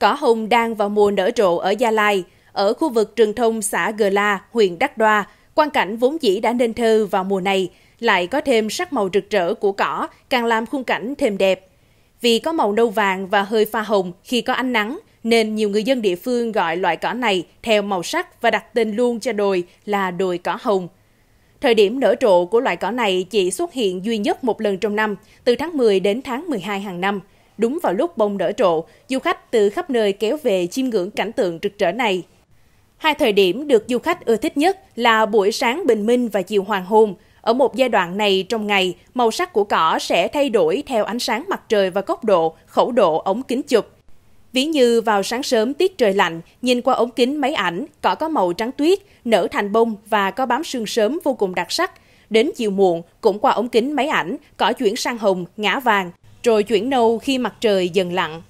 Cỏ hồng đang vào mùa nở rộ ở Gia Lai, ở khu vực trường thông xã Gờ La, huyện đắc Đoa, quan cảnh vốn dĩ đã nên thơ vào mùa này, lại có thêm sắc màu rực rỡ của cỏ, càng làm khung cảnh thêm đẹp. Vì có màu nâu vàng và hơi pha hồng khi có ánh nắng, nên nhiều người dân địa phương gọi loại cỏ này theo màu sắc và đặt tên luôn cho đồi là đồi cỏ hồng. Thời điểm nở rộ của loại cỏ này chỉ xuất hiện duy nhất một lần trong năm, từ tháng 10 đến tháng 12 hàng năm – Đúng vào lúc bông nở trộ, du khách từ khắp nơi kéo về chiêm ngưỡng cảnh tượng rực rỡ này. Hai thời điểm được du khách ưa thích nhất là buổi sáng bình minh và chiều hoàng hôn. Ở một giai đoạn này trong ngày, màu sắc của cỏ sẽ thay đổi theo ánh sáng mặt trời và góc độ, khẩu độ ống kính chụp. Ví như vào sáng sớm tiết trời lạnh, nhìn qua ống kính máy ảnh, cỏ có màu trắng tuyết, nở thành bông và có bám sương sớm vô cùng đặc sắc. Đến chiều muộn, cũng qua ống kính máy ảnh, cỏ chuyển sang hồng, ngã vàng, rồi chuyển nâu khi mặt trời dần lặn.